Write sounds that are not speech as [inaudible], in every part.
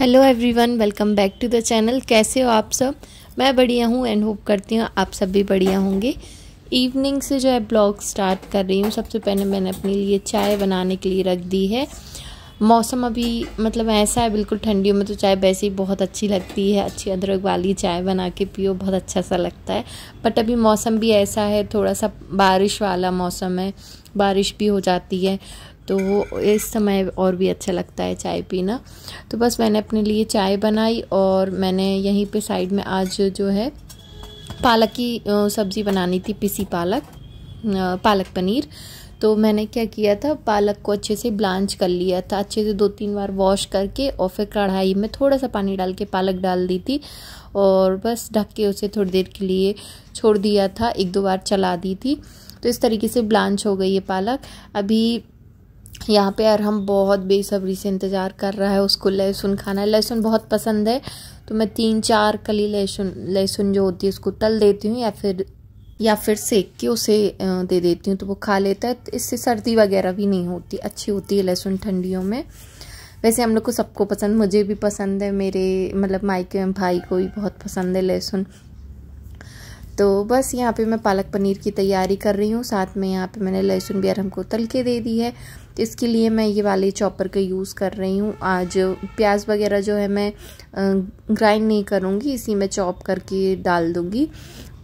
hello everyone welcome back to the channel कैसे हो आप सब मैं बढ़िया हूँ एंड होप करती हूँ आप सब भी बढ़िया होंगे इवनिंग से जो है ब्लॉग स्टार्ट कर रही हूँ सबसे पहले मैंने अपने लिए चाय बनाने के लिए रख दी है मौसम अभी मतलब ऐसा है बिल्कुल ठंडियों में तो चाय वैसे ही बहुत अच्छी लगती है अच्छी अदरक वाली चाय बना के पियो बहुत अच्छा सा लगता है बट अभी मौसम भी ऐसा है थोड़ा सा बारिश वाला मौसम है बारिश भी हो जाती है तो इस समय और भी अच्छा लगता है चाय पीना तो बस मैंने अपने लिए चाय बनाई और मैंने यहीं पे साइड में आज जो है पालक की सब्ज़ी बनानी थी पिसी पालक पालक पनीर तो मैंने क्या किया था पालक को अच्छे से ब्लांच कर लिया था अच्छे से दो तीन बार वॉश करके और फिर कढ़ाई में थोड़ा सा पानी डाल के पालक डाल दी थी और बस ढक के उसे थोड़ी देर के लिए छोड़ दिया था एक दो बार चला दी थी तो इस तरीके से ब्लांच हो गई है पालक अभी यहाँ पे अरहम हम बहुत बेसब्री से इंतज़ार कर रहा है उसको लहसुन खाना है लहसुन बहुत पसंद है तो मैं तीन चार कली लहसुन लहसुन जो होती है उसको तल देती हूँ या फिर या फिर सेक के उसे दे देती हूँ तो वो खा लेता है तो इससे सर्दी वगैरह भी नहीं होती अच्छी होती है लहसुन ठंडियों में वैसे हम लोग को सबको पसंद मुझे भी पसंद है मेरे मतलब मायके भाई को भी बहुत पसंद है लहसुन तो बस यहाँ पे मैं पालक पनीर की तैयारी कर रही हूँ साथ में यहाँ पे मैंने लहसुन भी अरहम को तल के दे दी है तो इसके लिए मैं ये वाले चॉपर का यूज़ कर रही हूँ आज प्याज वगैरह जो है मैं ग्राइंड नहीं करूँगी इसी में चॉप करके डाल दूँगी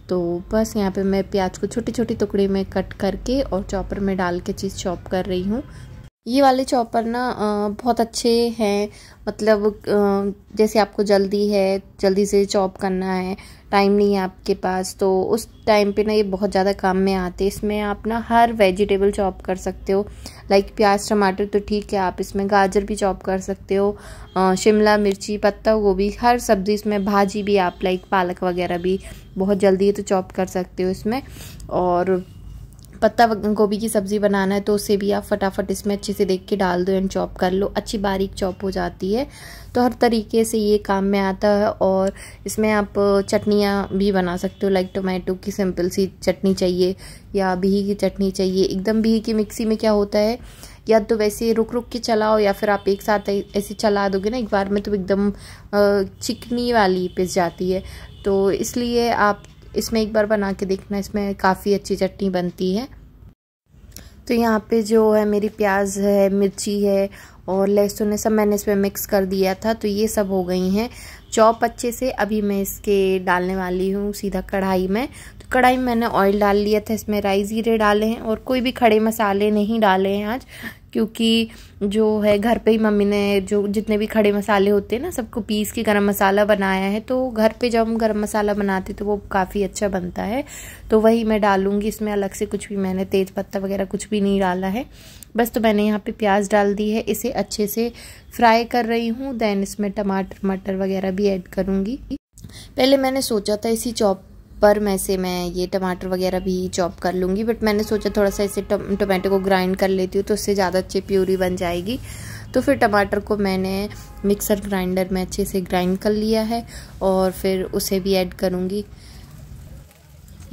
तो बस यहाँ पे मैं प्याज को छोटे छोटे टुकड़े में कट करके और चॉपर में डाल के चीज़ चॉप कर रही हूँ ये वाले चॉपर ना बहुत अच्छे हैं मतलब जैसे आपको जल्दी है जल्दी से चॉप करना है टाइम नहीं है आपके पास तो उस टाइम पे ना ये बहुत ज़्यादा काम में आते हैं इसमें आप ना हर वेजिटेबल चॉप कर सकते हो लाइक प्याज टमाटर तो ठीक है आप इसमें गाजर भी चॉप कर सकते हो शिमला मिर्ची पत्ता गोभी हर सब्ज़ी इसमें भाजी भी आप लाइक पालक वगैरह भी बहुत जल्दी तो चॉप कर सकते हो इसमें और पत्ता गोभी की सब्ज़ी बनाना है तो उसे भी आप फटाफट इसमें अच्छे से देख के डाल दो एंड चॉप कर लो अच्छी बारीक चॉप हो जाती है तो हर तरीके से ये काम में आता है और इसमें आप चटनियाँ भी बना सकते हो लाइक टोमेटो की सिंपल सी चटनी चाहिए या बिही की चटनी चाहिए एकदम बिही की मिक्सी में क्या होता है या तो वैसे रुक रुक के चलाओ या फिर आप एक साथ ऐसे चला दोगे ना एक बार में तो एकदम चिकनी वाली पिस जाती है तो इसलिए आप इसमें एक बार बना के देखना इसमें काफ़ी अच्छी चटनी बनती है तो यहाँ पे जो है मेरी प्याज है मिर्ची है और लहसुन है सब मैंने इसमें मिक्स कर दिया था तो ये सब हो गई हैं चॉप अच्छे से अभी मैं इसके डालने वाली हूँ सीधा कढ़ाई में तो कढ़ाई में मैंने ऑयल डाल लिया था इसमें राई ज़ीरे डाले हैं और कोई भी खड़े मसाले नहीं डाले हैं आज क्योंकि जो है घर पे ही मम्मी ने जो जितने भी खड़े मसाले होते हैं ना सबको पीस के गरम मसाला बनाया है तो घर पे जब हम गरम मसाला बनाते तो वो काफ़ी अच्छा बनता है तो वही मैं डालूँगी इसमें अलग से कुछ भी मैंने तेज़पत्ता वगैरह कुछ भी नहीं डाला है बस तो मैंने यहाँ पे प्याज डाल दी है इसे अच्छे से फ्राई कर रही हूँ देन इसमें टमाटर मटर वगैरह भी ऐड करूँगी पहले मैंने सोचा था इसी चॉप पर में से मैं ये टमाटर वगैरह भी चॉप कर लूँगी बट मैंने सोचा थोड़ा सा इसे टोमेटो को ग्राइंड कर लेती हूँ तो उससे ज़्यादा अच्छी प्यूरी बन जाएगी तो फिर टमाटर को मैंने मिक्सर ग्राइंडर में अच्छे से ग्राइंड कर लिया है और फिर उसे भी ऐड करूँगी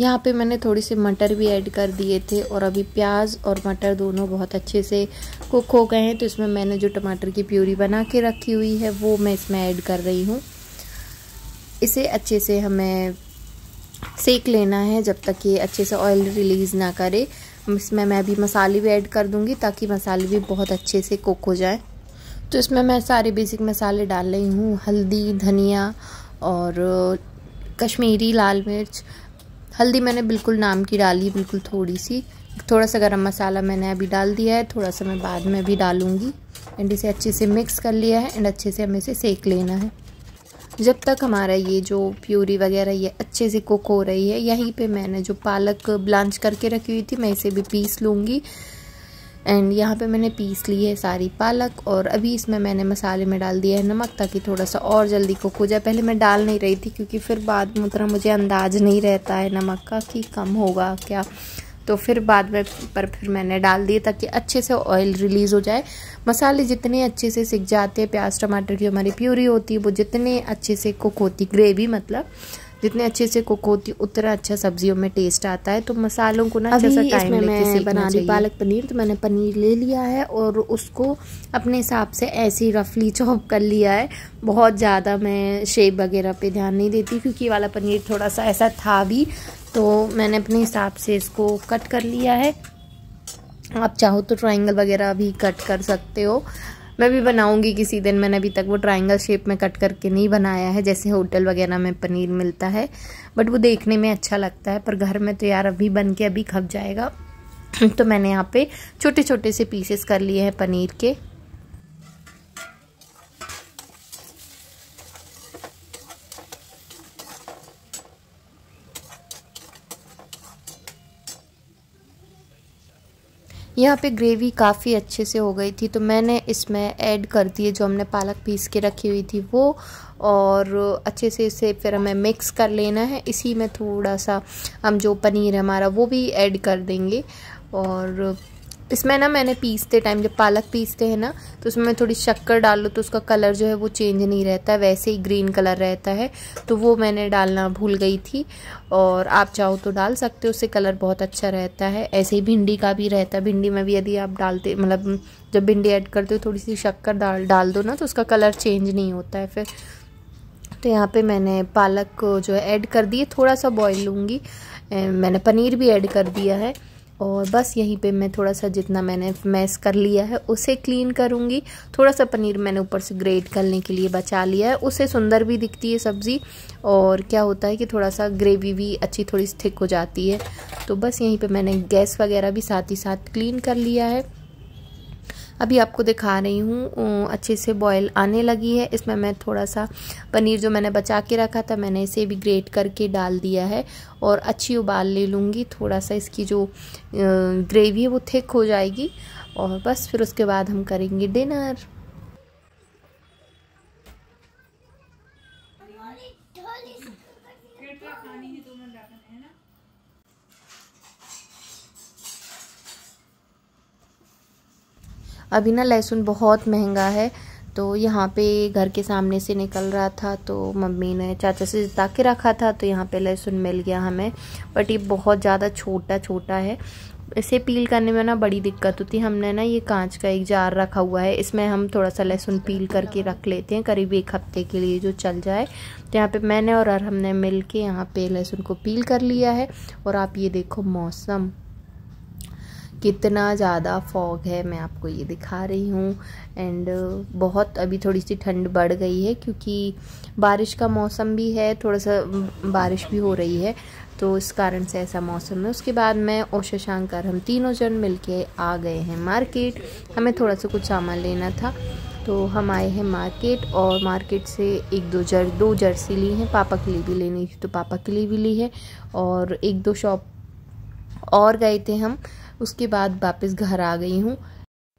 यहाँ पे मैंने थोड़ी सी मटर भी ऐड कर दिए थे और अभी प्याज और मटर दोनों बहुत अच्छे से कुक हो गए हैं तो इसमें मैंने जो टमाटर की प्यूरी बना के रखी हुई है वो मैं इसमें ऐड कर रही हूँ इसे अच्छे से हमें सेक लेना है जब तक ये अच्छे से ऑयल रिलीज़ ना करे इसमें मैं अभी मसाले भी ऐड कर दूँगी ताकि मसाले भी बहुत अच्छे से कुक हो जाए तो इसमें मैं सारे बेसिक मसाले डाल रही हूँ हल्दी धनिया और कश्मीरी लाल मिर्च हल्दी मैंने बिल्कुल नाम की डाली बिल्कुल थोड़ी सी थोड़ा सा गरम मसाला मैंने अभी डाल दिया है थोड़ा सा मैं बाद में भी डालूंगी एंड इसे अच्छे से मिक्स कर लिया है एंड अच्छे से हमें इसे सेक लेना है जब तक हमारा ये जो प्यूरी वगैरह ये अच्छे से कुक हो रही है यहीं पे मैंने जो पालक ब्लांच करके रखी हुई थी मैं इसे भी पीस लूँगी एंड यहाँ पे मैंने पीस ली है सारी पालक और अभी इसमें मैंने मसाले में डाल दिया है नमक ताकि थोड़ा सा और जल्दी कुक हो जाए पहले मैं डाल नहीं रही थी क्योंकि फिर बाद में उतना मुझे अंदाज नहीं रहता है नमक का कि कम होगा क्या तो फिर बाद में पर फिर मैंने डाल दिए ताकि अच्छे से ऑयल रिलीज़ हो जाए मसाले जितने अच्छे से सिक जाते हैं प्याज टमाटर की हमारी प्यूरी होती है वो जितने अच्छे से कुक होती ग्रेवी मतलब जितने अच्छे से कुक होती उतना अच्छा सब्जियों में टेस्ट आता है तो मसालों को ना अच्छा सा टाइम लेके बना रही पालक पनीर तो मैंने पनीर ले लिया है और उसको अपने हिसाब से ऐसे ही रफली चॉप [laughs] कर लिया है बहुत ज़्यादा मैं शेप वगैरह पे ध्यान नहीं देती क्योंकि वाला पनीर थोड़ा सा ऐसा था भी तो मैंने अपने हिसाब से इसको कट कर लिया है आप चाहो तो ट्राइंगल वगैरह भी कट कर सकते हो मैं भी बनाऊंगी किसी दिन मैंने अभी तक वो ट्रायंगल शेप में कट करके नहीं बनाया है जैसे होटल वगैरह में पनीर मिलता है बट वो देखने में अच्छा लगता है पर घर में तो यार अभी बन के अभी खप जाएगा [clears throat] तो मैंने यहाँ पे छोटे छोटे से पीसेस कर लिए हैं पनीर के यहाँ पे ग्रेवी काफ़ी अच्छे से हो गई थी तो मैंने इसमें ऐड कर दिए जो हमने पालक पीस के रखी हुई थी वो और अच्छे से इसे फिर हमें मिक्स कर लेना है इसी में थोड़ा सा हम जो पनीर है हमारा वो भी ऐड कर देंगे और इसमें ना मैंने पीसते टाइम जब पालक पीसते हैं ना तो उसमें मैं थोड़ी शक्कर डाल लो तो उसका कलर जो है वो चेंज नहीं रहता है वैसे ही ग्रीन कलर रहता है तो वो मैंने डालना भूल गई थी और आप चाहो तो डाल सकते हो उससे कलर बहुत अच्छा रहता है ऐसे ही भिंडी का भी रहता है भिंडी में भी यदि आप डालते मतलब जब भिंडी ऐड करते हो थोड़ी सी शक्कर डाल डाल दो ना तो उसका कलर चेंज नहीं होता है फिर तो यहाँ पे मैंने पालक को जो है ऐड कर दिए थोड़ा सा बॉयल लूँगी मैंने पनीर भी ऐड कर दिया है और बस यहीं पे मैं थोड़ा सा जितना मैंने मैस कर लिया है उसे क्लीन करूँगी थोड़ा सा पनीर मैंने ऊपर से ग्रेट करने के लिए बचा लिया है उसे सुंदर भी दिखती है सब्ज़ी और क्या होता है कि थोड़ा सा ग्रेवी भी अच्छी थोड़ी थिक हो जाती है तो बस यहीं पे मैंने गैस वगैरह भी साथ ही साथ क्लीन कर लिया है अभी आपको दिखा रही हूँ अच्छे से बॉयल आने लगी है इसमें मैं थोड़ा सा पनीर जो मैंने बचा के रखा था मैंने इसे भी ग्रेट करके डाल दिया है और अच्छी उबाल ले लूँगी थोड़ा सा इसकी जो ग्रेवी है वो थिक हो जाएगी और बस फिर उसके बाद हम करेंगे डिनर अभी ना लहसुन बहुत महंगा है तो यहाँ पे घर के सामने से निकल रहा था तो मम्मी ने चाचा से जिता के रखा था तो यहाँ पे लहसुन मिल गया हमें बट ये बहुत ज़्यादा छोटा छोटा है इसे पील करने में ना बड़ी दिक्कत होती है हमने ना ये कांच का एक जार रखा हुआ है इसमें हम थोड़ा सा लहसुन पील करके रख लेते हैं करीब एक हफ्ते के लिए जो चल जाए तो यहाँ पे मैंने और अरहम ने मिल के यहाँ पे लहसुन को पील कर लिया है और आप ये देखो मौसम कितना ज़्यादा फॉग है मैं आपको ये दिखा रही हूँ एंड uh, बहुत अभी थोड़ी सी ठंड बढ़ गई है क्योंकि बारिश का मौसम भी है थोड़ा सा बारिश भी हो रही है तो इस कारण से ऐसा मौसम है उसके बाद मैं और शशांकर हम तीनों जन मिलके आ गए हैं मार्केट हमें थोड़ा सा कुछ सामान लेना था तो हम आए हैं मार्केट और मार्केट से एक दो जर दो जर्सी ली हैं पापा के लिए भी लेनी थी तो पापा के लिए भी ली है और एक दो शॉप और गए थे हम उसके बाद वापस घर आ गई हूँ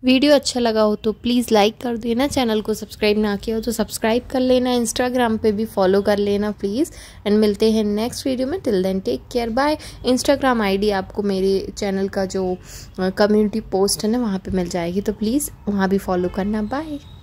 वीडियो अच्छा लगा हो तो प्लीज़ लाइक कर देना चैनल को सब्सक्राइब ना किया हो तो सब्सक्राइब कर लेना इंस्टाग्राम पे भी फॉलो कर लेना प्लीज़ एंड मिलते हैं नेक्स्ट वीडियो में till then take care bye Instagram ID आपको मेरे चैनल का जो कम्युनिटी पोस्ट है ना वहाँ पे मिल जाएगी तो प्लीज़ वहाँ भी फॉलो करना बाय